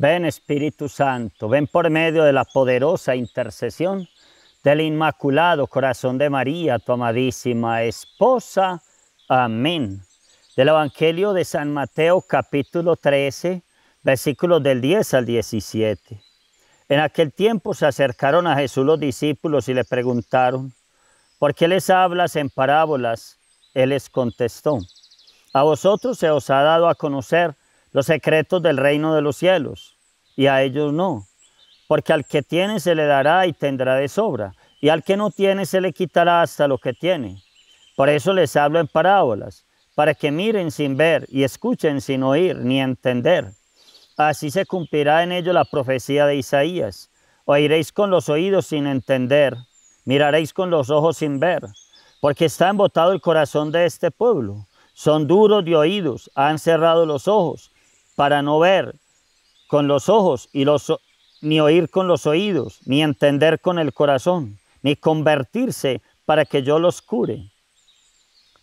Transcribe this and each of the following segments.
Ven Espíritu Santo, ven por medio de la poderosa intercesión del Inmaculado Corazón de María, tu amadísima esposa. Amén. Del Evangelio de San Mateo capítulo 13, versículos del 10 al 17. En aquel tiempo se acercaron a Jesús los discípulos y le preguntaron, ¿por qué les hablas en parábolas? Él les contestó, a vosotros se os ha dado a conocer los secretos del reino de los cielos, y a ellos no. Porque al que tiene se le dará y tendrá de sobra, y al que no tiene se le quitará hasta lo que tiene. Por eso les hablo en parábolas, para que miren sin ver y escuchen sin oír ni entender. Así se cumplirá en ello la profecía de Isaías. Oiréis con los oídos sin entender, miraréis con los ojos sin ver, porque está embotado el corazón de este pueblo. Son duros de oídos, han cerrado los ojos para no ver con los ojos y los, ni oír con los oídos, ni entender con el corazón, ni convertirse para que yo los cure.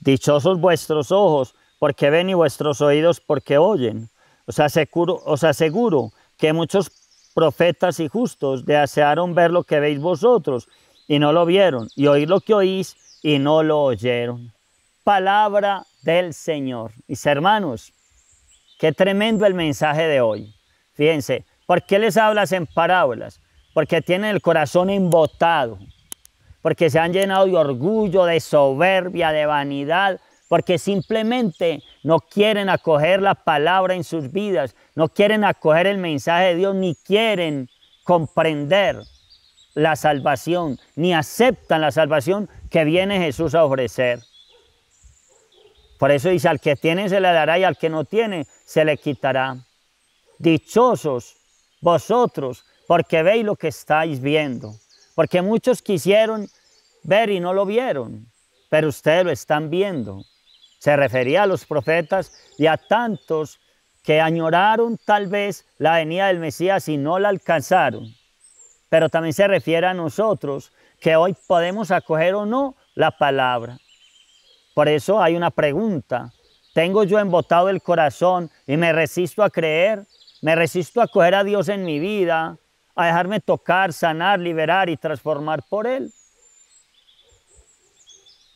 Dichosos vuestros ojos, porque ven y vuestros oídos, porque oyen. Os aseguro, os aseguro que muchos profetas y justos desearon ver lo que veis vosotros y no lo vieron, y oír lo que oís y no lo oyeron. Palabra del Señor. Mis hermanos, Qué tremendo el mensaje de hoy. Fíjense, ¿por qué les hablas en parábolas? Porque tienen el corazón embotado, porque se han llenado de orgullo, de soberbia, de vanidad, porque simplemente no quieren acoger la palabra en sus vidas, no quieren acoger el mensaje de Dios, ni quieren comprender la salvación, ni aceptan la salvación que viene Jesús a ofrecer. Por eso dice, al que tiene se le dará y al que no tiene se le quitará. Dichosos vosotros, porque veis lo que estáis viendo. Porque muchos quisieron ver y no lo vieron, pero ustedes lo están viendo. Se refería a los profetas y a tantos que añoraron tal vez la venida del Mesías y no la alcanzaron. Pero también se refiere a nosotros que hoy podemos acoger o no la palabra. Por eso hay una pregunta. ¿Tengo yo embotado el corazón y me resisto a creer? ¿Me resisto a coger a Dios en mi vida? ¿A dejarme tocar, sanar, liberar y transformar por Él?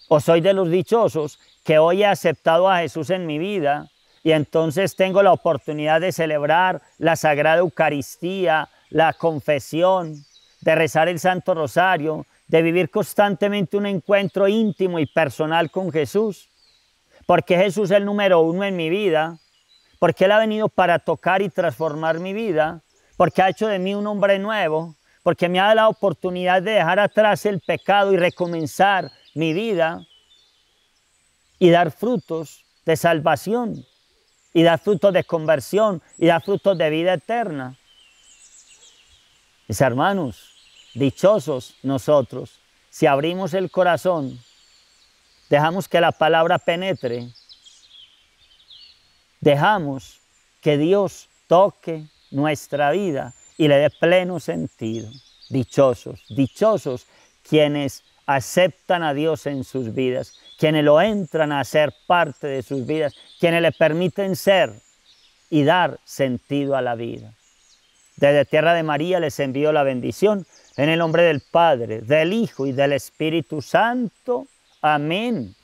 ¿O soy de los dichosos que hoy he aceptado a Jesús en mi vida y entonces tengo la oportunidad de celebrar la Sagrada Eucaristía, la confesión, de rezar el Santo Rosario, de vivir constantemente un encuentro íntimo y personal con Jesús, porque Jesús es el número uno en mi vida, porque Él ha venido para tocar y transformar mi vida, porque ha hecho de mí un hombre nuevo, porque me ha dado la oportunidad de dejar atrás el pecado y recomenzar mi vida y dar frutos de salvación, y dar frutos de conversión, y dar frutos de vida eterna. Mis hermanos, Dichosos nosotros si abrimos el corazón, dejamos que la palabra penetre, dejamos que Dios toque nuestra vida y le dé pleno sentido. Dichosos, dichosos quienes aceptan a Dios en sus vidas, quienes lo entran a ser parte de sus vidas, quienes le permiten ser y dar sentido a la vida. Desde tierra de María les envió la bendición. En el nombre del Padre, del Hijo y del Espíritu Santo. Amén.